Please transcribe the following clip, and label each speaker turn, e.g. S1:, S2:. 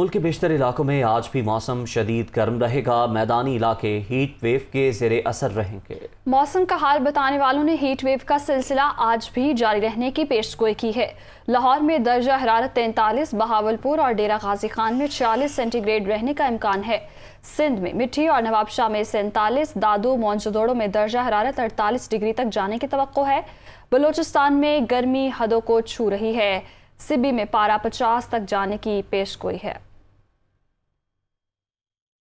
S1: मुल्क के बेशतर इलाकों में आज भी मौसम शदीद गर्म रहेगा मैदानी इलाके हीट वेव के जेर असर रहेंगे
S2: मौसम का हाल बताने वालों ने हीट वेव का सिलसिला आज भी जारी रहने की पेश गोई की है लाहौर में दर्जा हरारत तैंतालीस बहावलपुर और डेरा गाजी खान में छियालीस सेंटीग्रेड रहने का इम्कान है सिंध में मिट्टी और नवाबशाह में सैंतालीस दादू मोनजदोड़ो में दर्जा हरारत अड़तालीस डिग्री तक जाने की तो है बलोचिस्तान में गर्मी हदों को छू रही है सिबी में पारा पचास तक जाने की पेश गोई है